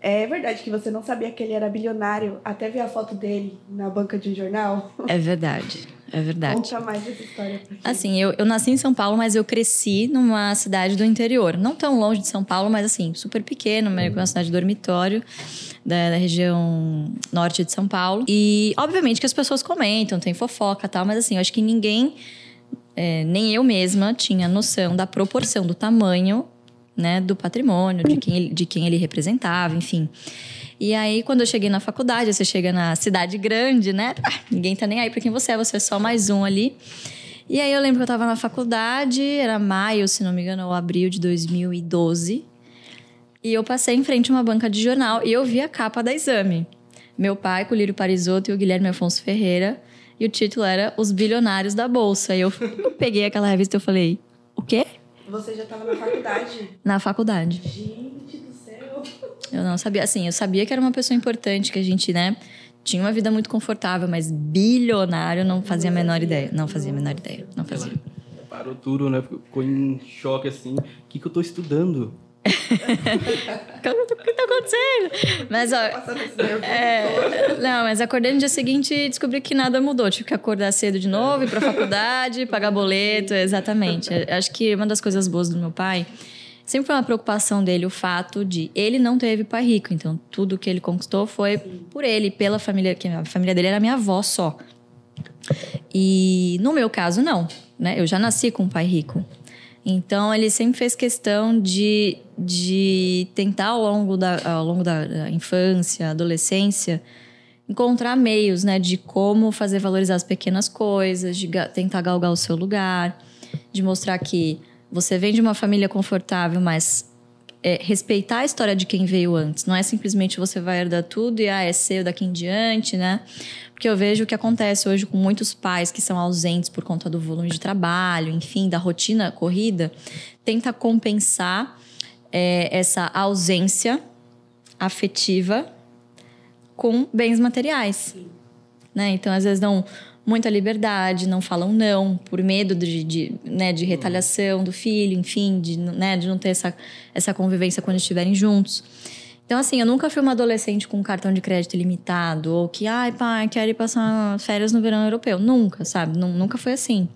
É verdade que você não sabia que ele era bilionário até ver a foto dele na banca de um jornal? É verdade. É verdade. Conta mais essa história. Assim, eu, eu nasci em São Paulo, mas eu cresci numa cidade do interior. Não tão longe de São Paulo, mas assim, super pequeno, uma cidade de dormitório da, da, região norte de São Paulo. E, obviamente, que as pessoas comentam, tem fofoca e tal, mas assim, eu acho que ninguém, é, nem eu mesma, tinha noção da proporção, do tamanho né, do patrimônio, de quem, ele, de quem ele representava, enfim. E aí, quando eu cheguei na faculdade, você chega na cidade grande, né? Ah, ninguém tá nem aí pra quem você é, você é só mais um ali. E aí, eu lembro que eu tava na faculdade, era maio, se não me engano, ou abril de 2012. E eu passei em frente a uma banca de jornal e eu vi a capa da exame. Meu pai, com o Lírio Parisotto e o Guilherme Afonso Ferreira. E o título era Os Bilionários da Bolsa. E eu, eu peguei aquela revista e eu falei, o quê? Você já estava na faculdade? na faculdade. Gente do céu! Eu não sabia, assim, eu sabia que era uma pessoa importante, que a gente, né, tinha uma vida muito confortável, mas bilionário não fazia a menor ideia. Não fazia a menor ideia, não fazia. parou tudo, né? Ficou em choque, assim. O que, que eu estou estudando? o que tá acontecendo? Mas, ó. Tá é, não, mas acordei no dia seguinte e descobri que nada mudou. Tive que acordar cedo de novo, ir pra faculdade, pagar boleto, exatamente. Acho que uma das coisas boas do meu pai sempre foi uma preocupação dele o fato de ele não teve pai rico, então tudo que ele conquistou foi Sim. por ele, pela família, que a família dele era minha avó só. E no meu caso não, né? Eu já nasci com um pai rico. Então ele sempre fez questão de, de tentar ao longo, da, ao longo da infância, adolescência, encontrar meios, né, de como fazer valorizar as pequenas coisas, de tentar galgar o seu lugar, de mostrar que você vem de uma família confortável, mas é, respeitar a história de quem veio antes. Não é simplesmente você vai herdar tudo e ah, é seu daqui em diante, né? Porque eu vejo o que acontece hoje com muitos pais que são ausentes por conta do volume de trabalho, enfim, da rotina corrida, tenta compensar é, essa ausência afetiva com bens materiais. Né? Então, às vezes, não muita liberdade, não falam não, por medo de, de, né, de retaliação do filho, enfim, de, né, de não ter essa, essa convivência quando estiverem juntos. Então, assim, eu nunca fui uma adolescente com um cartão de crédito limitado ou que, ai, pai, quero ir passar férias no verão europeu. Nunca, sabe? Nunca foi assim.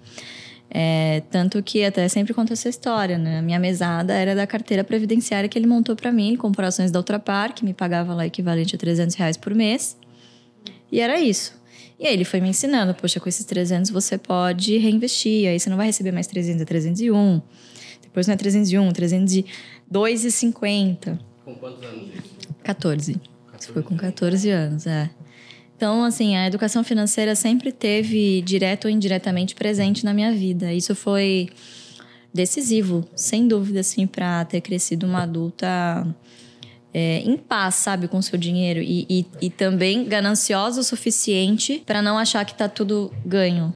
É, tanto que até sempre conto essa história, né? A minha mesada era da carteira previdenciária que ele montou para mim, com ações da Ultrapar, que me pagava lá equivalente a 300 reais por mês. E era isso. E aí ele foi me ensinando, poxa, com esses 300 você pode reinvestir, aí você não vai receber mais 300, é 301. Depois não é 301, 302,50. Com quantos anos isso? 14. Isso Foi com 14 anos, é. Então, assim, a educação financeira sempre teve direto ou indiretamente presente na minha vida. Isso foi decisivo, sem dúvida, assim, para ter crescido uma adulta é, em paz, sabe, com o seu dinheiro e, e, e também gananciosa o suficiente para não achar que tá tudo ganho.